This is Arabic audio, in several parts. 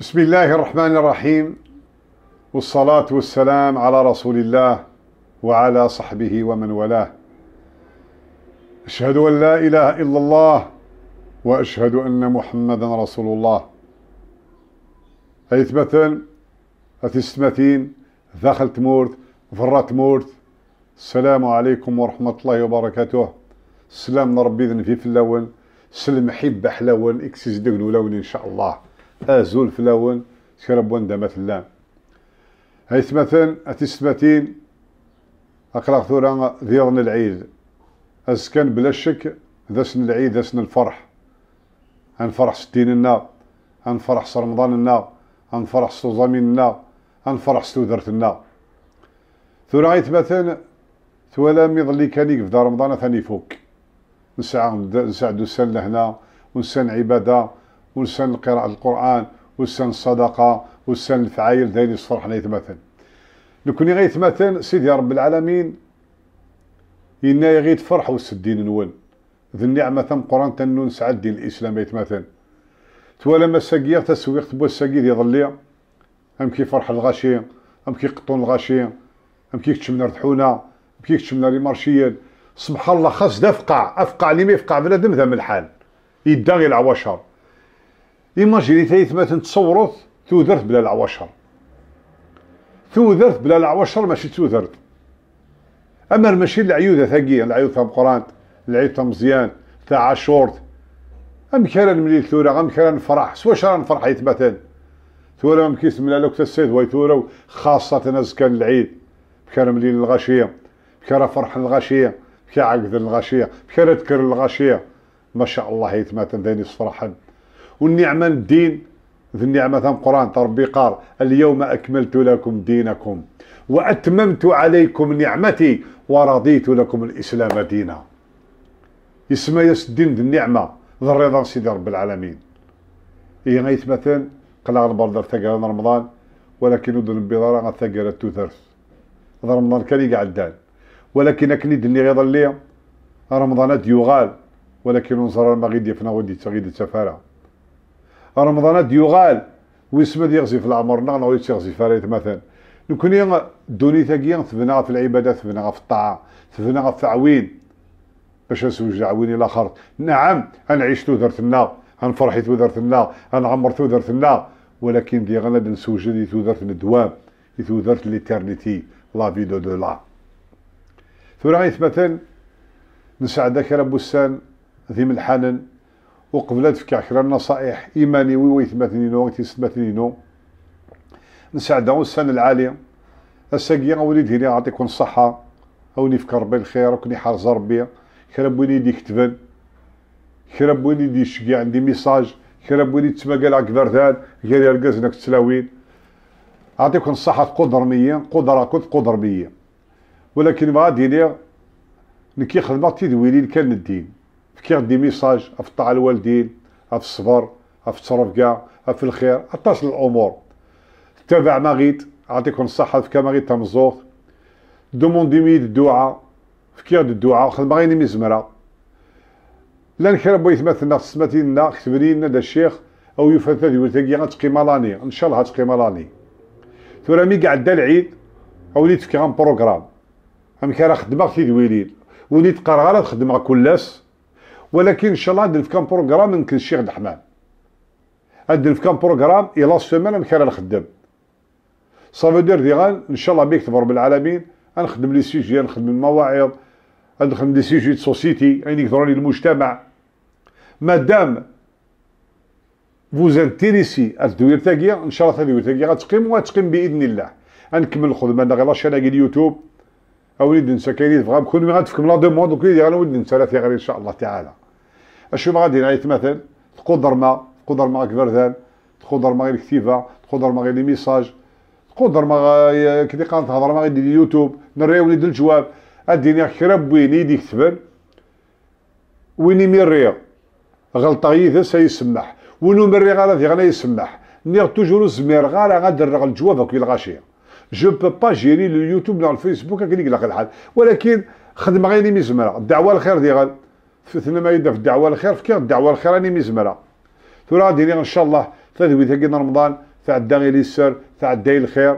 بسم الله الرحمن الرحيم والصلاة والسلام على رسول الله وعلى صحبه ومن والاه أشهد أن لا إله إلا الله وأشهد أن محمدا رسول الله مثل أتستمتين دخلت مورت فرت مورت السلام عليكم ورحمة الله وبركاته السلام ربي ذن في فلون سلم حب حلول اكسس دقن ولون إن شاء الله أزول فلاون شرب وندا مثلا ثمثن مثلا أتسمتين أقرأ ثورا ذيرن العيد أسكن بلا شك ذا العيد ذا سن الفرح أنفرح ستيننا أنفرح النار أنفرح سوزاميننا أنفرح سودرتنا ثورا غيت مثلا ثوالا ميضلي كان يقف دار رمضان ثاني فوك نسعى نسعدو السنة هنا ونسن عبادة ولسان قراءة القرآن ولسان الصدقة ولسان الفعايل دايرين الصرح غيثمثل لو كوني غيثمثل سيدي رب العالمين إنا غير فرح السدين نول ذي النعمة ثم قران تنون سعد دين الإسلام يتمثل توالا ما الساقية تسويق تبو الساقية دي ظلية أم كي فرح الغاشي أم كي قطون الغاشي أم كي كتشمنا ردحونا أم كي كتشمنا لي مارشيين سبحان الله خاص دفقع أفقع لي ما يفقع دم ذا من الحال يدا غير العواشر ايماجيني تايثمات تصورت تودرت بلا العواشر درت بلا العواشر ماشي درت اما ماشي العيوده ثقيله العيوده تاع القران العيوده تاع مزيان تاع عاشور ام كان ملي ثورا ام كان نفرح سوا شرا نفرح يثبتان ثورا ام كيس من تا السيد ويثورا خاصه كان العيد بكان ملي الغاشيه بكان فرح الغاشيه بكا عقد الغاشيه بكان تكر الغاشيه ما شاء الله يتماتن ذاني صفرحا والنعمه الدين ذي النعمه ثم قران ربي قال اليوم اكملت لكم دينكم واتممت عليكم نعمتي ورضيت لكم الاسلام دينا يسمى ياس الدين ذي النعمه ذي الرضا سيدي رب العالمين إيه غيث مثلا قلع البرد ثقل رمضان ولكن ودن بضارة ثقل التوثرس رمضان كان الدان ولكن أكني دني غيظ الليل رمضان يغال ولكن نصر ما يفنى ودي تغيد السفاره رمضان ديوغال ويسمى ديغزي في العمر نغنا ويتشغزي فريت مثلا نكوني دوني تاقيا ثبنا في العبادة ثبنا في الطاعة ثبنا في التعوين باش نسوج عويني الاخر نعم انا عشت ودرت النار انا فرحت ودرت النار انا عمرت ودرت النار ولكن دي غنى نسوج اللي تودرت الدوام تودرت ليترنيتي لا في دو لا ثورة غيث مثلا نسعدك رب السان ذي من الحنن وقبل تفكع كرا النصائح إيماني ويثبتني نو تثبتني نو نسعد السنة العالية الساقية وليدي ديري يعطيكم الصحة او نفك ربي الخير وكني حرز ربي كرب وليدي كتبن كرب وليدي شقي عندي ميساج كرب وليدي تسمى قال عك غير قال نك تسلاوين أعطيكم الصحة قدر مية قدرة كنت مية ولكن ما ديري نكي خدمة تدويرين كان الدين كي عندي ميساج في على الوالدين اف الصبر اف الترفقه اف الخير اتصل الامور تابع ما غيت اعطيكم الصحه في كما غيت تمزوخ دوموندي ميد الدعاء فكير الدعاء خدم غيني من زمره لا نكرب لنا سماتينا لنا دا الشيخ او يفث ذي وتقي غتقي مالاني ان شاء الله غتقي مالاني ثورا مي قعد العيد وليت في كان بروغرام امك راه خدمه في دويلين وليت قرار خدمه كلاس ولكن ان شاء الله ندير في كان بروغرام يمكن الشيخ دحمان هاد في كان بروغرام الى السيمانه مكان نخدم صافي دير ديغان ان شاء الله بيك تبر بالعالمين نخدم لي سيجي نخدم المواعظ نخدم لي سيجي دو سوسيتي يعني يقدروني المجتمع مادام فوز انتيريسي الدوير تاكيا ان شاء الله الدوير تاكيا غتقيم وغتقيم باذن الله غنكمل الخدمه انا غير لاشين اليوتيوب اوليد نسى كاين اللي تبغى كون غتفكم لا دوموند وكل غنولي ننسى غير ان شاء الله تعالى اشو ما غادي تقود تقدر ما تقدر ما كبردان تقدر ما غير كتيفا تقدر ما غير لي ميساج تقدر ما كي قال تهضر ما غير اليوتيوب نريو وليد الجواب اديني خرب وين يديك تبان وين يمري غلطه غيث سيسمح وين يمري غير غادي يسمح نير توجور الزمير غير غادر الجواب كي الغاشيه جو بو با جيري اليوتيوب ولا الفيسبوك هكا لك الحال ولكن خدمه غير مزمره الدعوه الخير ديال ثلثنا ما يدير في الدعوه الخير فكر الدعوه الخير راني مزمره ثورا ديني ان شاء الله تدويت كي رمضان تاع الداغي لي السر تاع الداي الخير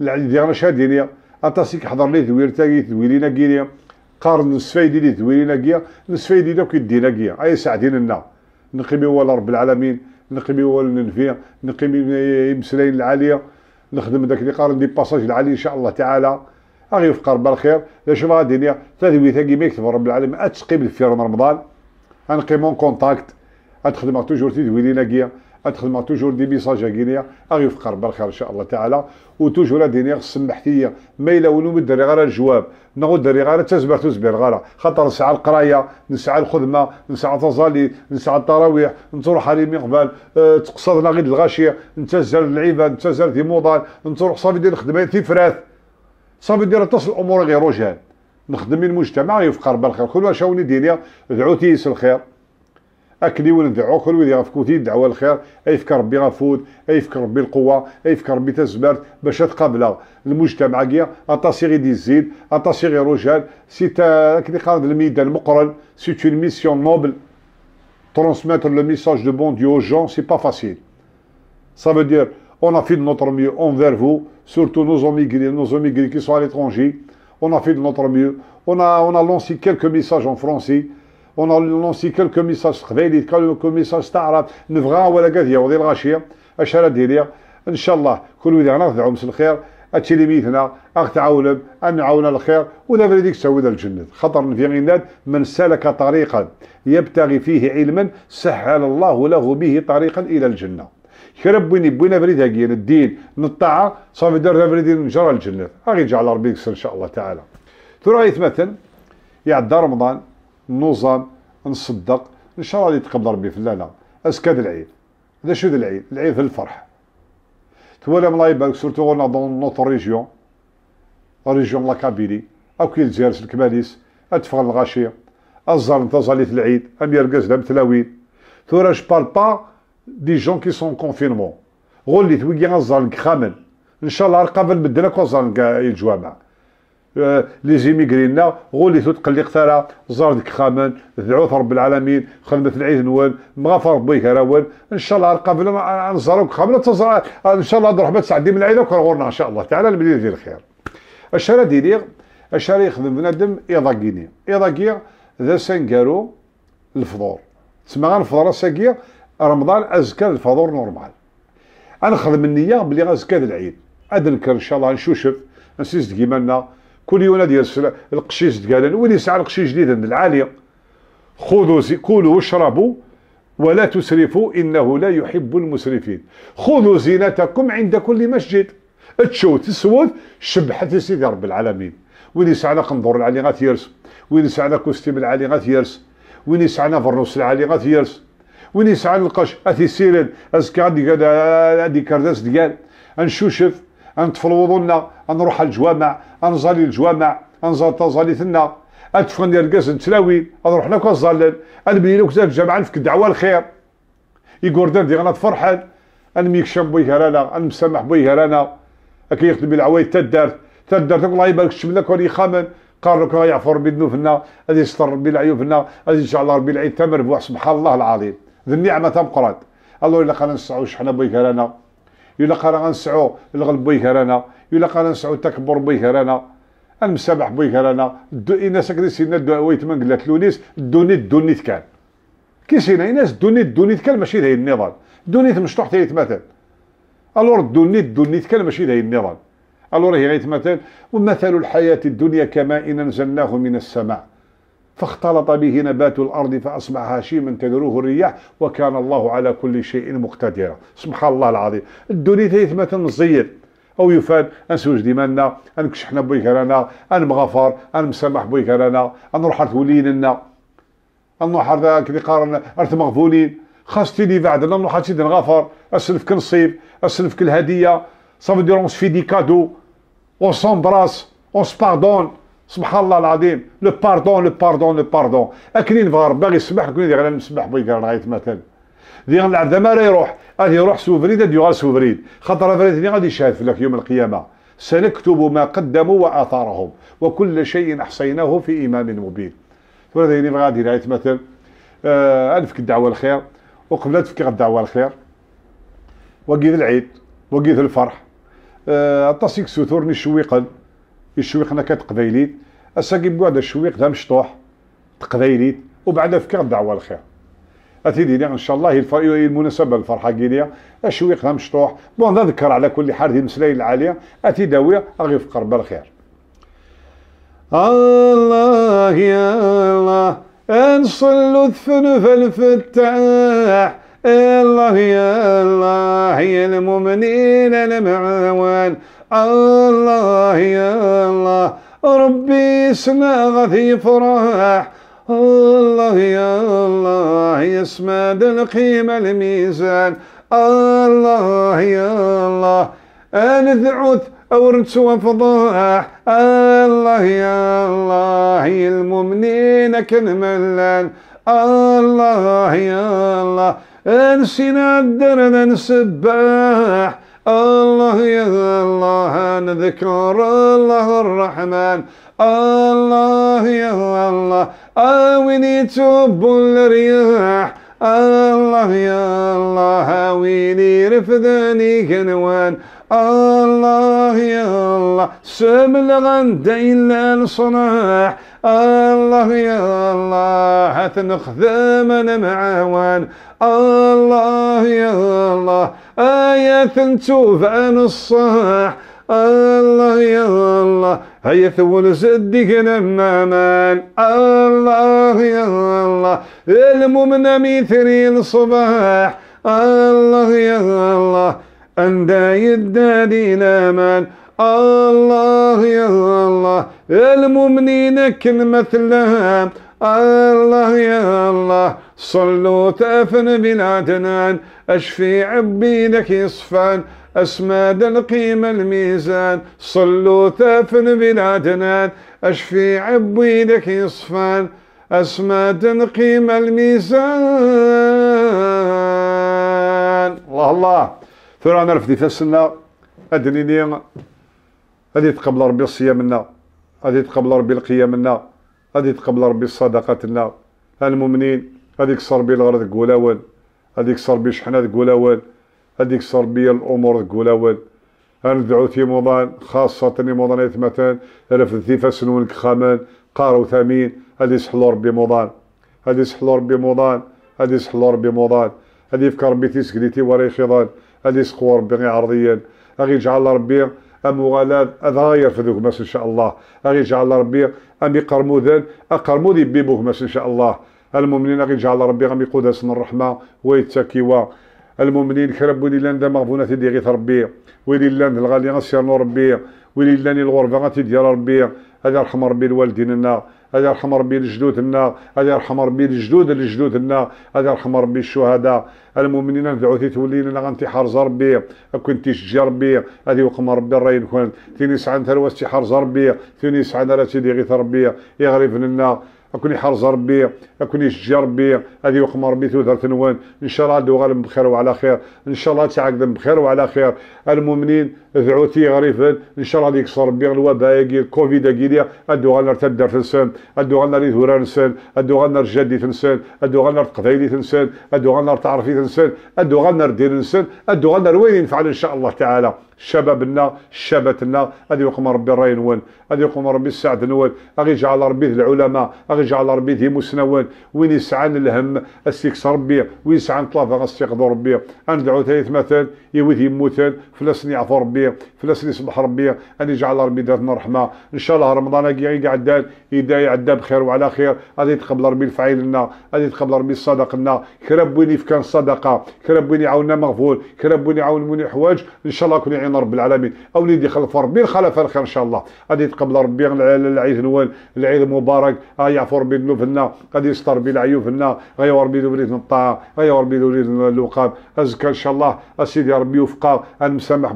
ديالنا شاديني اتاسيك حضر لي ذوير تاعي ذوي لينا كينيا قارن نسفايدي لي ذوي لينا كيا نسفايدي لو كي دينا كيا اي ساعدين لنا نقيمي هو رب العالمين نقيمي هو ننفيع نقيمي مسلين العاليه نخدم داك اللي قارن دي باساج العالي ان شاء الله تعالى اغي يفقر بالخير شوف غادي ندير تدويته كيما يكتب رب العالمين اتقبل في رمضان مون كونتاكت اتخدم توجور تدوي لينا كيا اتخدم توجور دي ميساج كينيا يفقر بالخير ان شاء الله تعالى وتوجور سمحت سمحتي ما الا ولو دري غير الجواب نغو دري غير تزبر تزبر غير خاطر نسعى القرايه نسعى الخدمه نسعى تزالي نسعى التراويح نتروح حريم قبال أه تقصدنا غير الغاشيه نتزال العيبه نتزال في موضان نتروح صافي ديال الخدمه تفراث صافي دير تصل الامور غير وجهان نخدم المجتمع يفقر بالخير كل واش وني دينيا دعوتي يس الخير اكلي وندعو كل ويدي غفكوتي دعوة الخير اي فكر ربي غفود فكر ربي القوه اي فكر ربي تزبرت باش تقابل المجتمع كيا اتاسي غيدي الزيد اتاسي غي روجال سي تا كي قال الميدان مقرن سي تون ميسيون نوبل transmettre لو ميساج دو بون ديو جون سي با فاسيل سا فو دير On a fait de notre mieux envers vous, surtout nos immigrés, nos immigrés qui sont à l'étranger. On a fait de notre mieux. On a, on a lancé quelques messages en français. On a lancé quelques messages خبايلي quelques messages تعرف نبغى ولا قضيه وضي الغاشيه اش راه ديريه ان شاء الله كل وداعنا نخدعوا مس الخير هادشي اللي بيتنا اخ تعاون ان نعاون الخير ولا بريديك سويد الجنة خطر في غيناد من سلك طريقا يبتغي فيه علما سهل الله له به طريقا الى الجنه شرب وين بوينا بريد هاكين يعني الدين نطاعة صافي دار بريد نجرى الجنة غادي يجي على ربي إن شاء الله تعالى ترى يتمثل يعدى رمضان نوزان نصدق إن شاء الله يتقبل ربي في لا أسكاد العيد هذا شو ذا العيد العيد في الفرح تولى الله يبارك سورتو غنا دون نوتر ريجيون ريجيون لاكابيلي أو كي الجيرس الكباليس أتفغ الغاشية الزر نتازاليت العيد أم يرقز لام تلاوين ثورة جو با دي جون كي سون كونفينمون غوليت ثويكي غنزالنك خامل ان شاء الله رقابه نبدلها كوزالنك الجوامع لي زيميغرينا غوليت ثو تقلق ثرا زار ديك خامن رب العالمين خدمة العيد نوال مغفر بيك وال ان شاء الله قبل نزاروك خامن ان شاء الله رحمة سعدي من العيد وكرغورنا ان شاء الله تعالى المدينة ديال الخير اش راه ديريغ اش راه يخدم بنادم ايضاكيني ايضاكي ذا سانكارو الفضور تسمى الفضور ساكيا رمضان ازكى الفطور نورمال انا خدم النيه بلي غنزكى العيد عاد نكر ان شاء الله نشوشف نسيس كيما كل يوم نادي القشيش ديالنا ولي يسعى القشيش جديد العاليه خذوا كلوا واشربوا ولا تسرفوا انه لا يحب المسرفين خذوا زينتكم عند كل مسجد تشو تسود شبحت سيدي رب العالمين وين يسعنا قنظر العالي غاتيرس وين يسعنا كوستيم العالي غاتيرس وين يسعنا فرنوس العالي غاتيرس وين يسعى للقش اثي سيرين ازكا دي هذه كرداس ديال انشوشف انطفل وضونا نروح على الجوامع انزالي الجوامع انزال زالي ثنا ادفغن ديال كاس نتلاوي انروح هناك الظلال انبني لك زاد جمعا في الدعوه الخير يقوردان دي غنا فرحان انميكشم بويه رانا انمسامح بويه رانا اكي يخدم العوايد تا الدار تا دارت الله يبارك الشمله كون يخامن قال لك يعفو ربي ذنوبنا غادي يستر ربي العيوبنا غادي ان شاء الله ربي العيد تمر بوح سبحان الله العظيم ذي النعمه تمقرد الله الا قال نسعوا شحنا بيك رانا الا قال غنسعوا الغلب بيك رانا الا قال نسعوا التكبر بيك رانا المسامح بيك رانا الناس كدي سينا دويت من قلت لونيس دوني دونيت كان كي سينا الناس دوني دونيت كان ماشي ذي النظام دونيت مشطوح تاع يتمثل الور دونيت دونيت كان ماشي ذي النظام الور هي غيتمثل ومثل الحياه الدنيا كما إن انزلناه من السماء فاختلط به نبات الأرض فأصبح هشيما تذروه الرياح وكان الله على كل شيء مقتدرا سبحان الله العظيم الدنيا تيث مثلا نصير او يفاد رانا ان مغفر ان مسامح بويك رانا نروح ارث وليننا نروح ارث كي قارنا ارث مغفولين خاصتي لي بعدنا نروح سيدي نغفر اسلفك نصيب اسلفك الهديه صافي ديرونس في دي كادو اون سون براس اون سباردون سبحان الله العظيم لو باردون لو باردون لو باردون اكنين فار باغي يسمح كون يدير نسمح بغي غير يتمثل ديال العبد ما يروح غادي يروح سوفريد غادي يغال سوفريد خاطر فريد غادي يشهد في يوم القيامه سنكتب ما قدموا واثارهم وكل شيء احصيناه في امام مبين ولذا يعني غادي يتمثل آه الدعوه الخير وقبل تفك الدعوه الخير وقيد العيد وقيد الفرح آه السوثور نشويقا الشويق هنا كتقبايليت اش كيبقى هذا الشويق ده مشطوح تقبايليت وبعد فكر الدعوه الخير اتيدي ان شاء الله هي المناسبه الفرحه كيليا الشويق ده مشطوح بون نذكر على كل حال هذه المسائل العاليه اتي داويه غير في قرب الخير الله يا الله انصلوا ثفن فالفتاح الله يا الله يا المؤمنين المعوان الله يا الله ربي اسمع غثي فرح الله يا الله يسمع القيمة الميزان الله يا الله نذعث رتسوى وفضاح الله يا الله المؤمنين ملان الله يا الله نسينا الدرد نسباح الله يا الرحمن ذكر الله الرحمن الله يا الله آويني توب الرياح الله يا الله اويني رفدني كنوان الله يا الله سم الغند إلا الصناح الله يا الله هتنخذم معوان الله يا الله آية تنتوف عن الصاح الله يا الله هيا ثول صدقنا مامان الله يا الله المؤمن ميثري الصباح الله يا الله أندا يدادي نامان الله يا الله المؤمنين كن مثلها الله يا الله صلوا تأفن بالعدنان أشفي عبيدك يصفان أسمادا القيمة الميزان صلوا بلا دنان أشفي عبيدك لك إصفان أسمادا الميزان الله الله ثرى نعرف دي السنة أدني لي هذه تقبل ربي صيامنا هذه تقبل ربي القيامنا هذه تقبل ربي صدقاتنا المؤمنين هذيك صار بي الغرض قولاول هذيك صار بي شحنات قولاول هذيك الصربيه الامور قولاول ندعو في موضان خاصة موضان يتمتان رفثي فسنون كخامان قارو ثمين هذي سحلو ربي موضان هذي سحلو ربي موضان هذي سحلو ربي موضان هذي فكر ربي تسكريتي وراي خضان هذي سقوى ربي غير عرضيا أغي جعل ربي أموالات أذاير في ذوك ماس إن شاء الله أغي يجعل ربي أم يقرمو ذن أقرمو ذي ماس إن شاء الله المؤمنين أغي جعل ربي غم يقود الرحمة ويتكيوا المؤمنين ولي لان دما مغبونات تيدي غيث ربي ويلي لان الغالي غسيرنو ربي ويلي لان الغربة غتدير ربي هذا يرحم ربي الوالديننا هذا يرحم ربي لجدودنا هذا يرحم ربي الجدود لجدودنا هذا يرحم ربي الشهداء المؤمنين ندعو تي لنا غانتحار ربي كون شجي ربي هذه وقم ربي الراي كون تيني سعان تي حار ربي تيني سعان راه تيدي غيث ربي يغرف لنا اكون يحرز ربي اكون يشجع ربي هذه وقم ربي ثلاثه ثنوان ان شاء الله دوغال بخير وعلى خير ان شاء الله تعاقد بخير وعلى خير المؤمنين ذعوتي غريفا ان شاء الله يكسر ربي الوباء كوفيد كيليا هادو غالنا تدر تنسان هادو غالنا ثوران نسان هادو غالنا جدي تنسان هادو غالنا قبايلي تنسان هادو غالنا تعرفي تنسان هادو غالنا دير نسان هادو غالنا وين ينفعنا ان شاء الله تعالى شبابنا شاباتنا غادي يقوم ربي الراي نوال غادي يقوم ربي السعد نوان غادي يجعل ربي العلماء غادي يجعل ربي ذي مسنوان وين يسعان الهم السيكس ربي وين يسعان طلافة غاستيقظ ربي ندعو ثالث مثلا يوث يموتان فلسن يعفو ربي فلسن يصبح ربي غادي يجعل ربي ذاتنا رحمة ان شاء الله رمضان كي قعدان يدا عدا بخير وعلى خير غادي يتقبل ربي الفعيل لنا غادي يتقبل ربي الصدق لنا كرب وين يفكان الصدقة كرب وين يعاوننا مغفول كرب وين يعاون من حوايج ان شاء الله كون يعين رب العالمين اوليدي خلف ربي الخلف الخير ان شاء الله غادي يتقبل ربي العيد الوال العيد المبارك آه، يعفو ربي ذنوبنا غادي يستر بي عيوبنا غيور بي وليدنا الطاعه غيور بي وليدنا الوقاب ازكى ان شاء الله اسيدي ربي يوفقا المسامح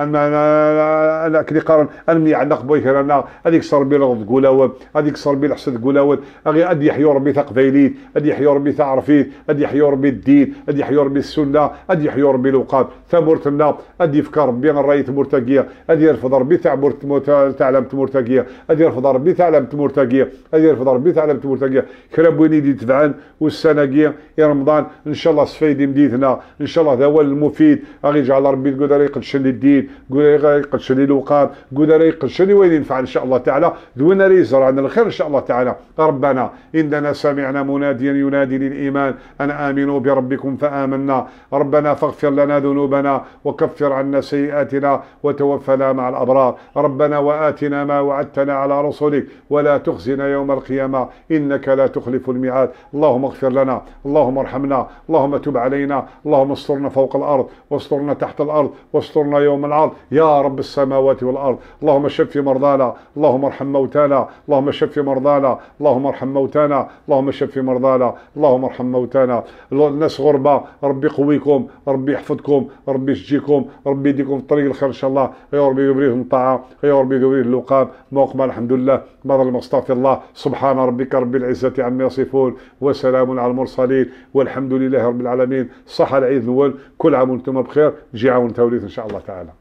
ان انا كلي قارن الميعنق بويهرنا غادي يكسر بي الغض قولاوات غادي يكسر بي الحسد قولاوات غادي يحيو ربي ثقبيليت غادي يحيو ربي ثعرفيت غادي يحيو ربي الدين غادي يحيو ربي السنه غادي يحيو ربي الوقاب ثمرتنا غادي يفكر ربي من رايت مرتقية ادي يرفض ربي تاع تعلم مرتقية ادي يرفض ربي تعلم مرتقية ادي يرفض ربي تعلم مرتقية كرب وين يدي والسنة والسناقيه يا رمضان ان شاء الله سفيدي مديتنا ان شاء الله ذا هو المفيد غادي يجعل ربي تقول لي يقدشن لي الدين قول لي يقدشن لي الوقار قول لي يقدشن لي وين ينفع ان شاء الله تعالى دوينا لي يزرعنا الخير ان شاء الله تعالى ربنا اننا سمعنا مناديا ينادي للايمان ان امنوا بربكم فامنا ربنا فاغفر لنا ذنوبنا وكفر عنا سيئاتنا وتوفنا مع الأبرار ربنا وآتنا ما وعدتنا على رسلك ولا تخزنا يوم القيامة إنك لا تخلف الميعاد اللهم اغفر لنا اللهم ارحمنا اللهم تب علينا اللهم استرنا فوق الأرض واسترنا تحت الأرض واسترنا يوم العرض يا رب السماوات والأرض اللهم شف مرضانا اللهم ارحم موتانا اللهم شف مرضانا اللهم ارحم موتانا اللهم شف مرضانا اللهم ارحم موتانا الناس غربة ربي قويكم ربي يحفظكم ربي يشجيكم ربي بيديكم يديكم في الطريق الخير ان شاء الله يا ربي يبريكم الطاعه يا ربي يبريك اللقام موقما الحمد لله مظلم استغفر الله سبحان ربك رب العزه عما يصفون وسلام على المرسلين والحمد لله رب العالمين صح العيد الاول كل عام وانتم بخير جي عام ان شاء الله تعالى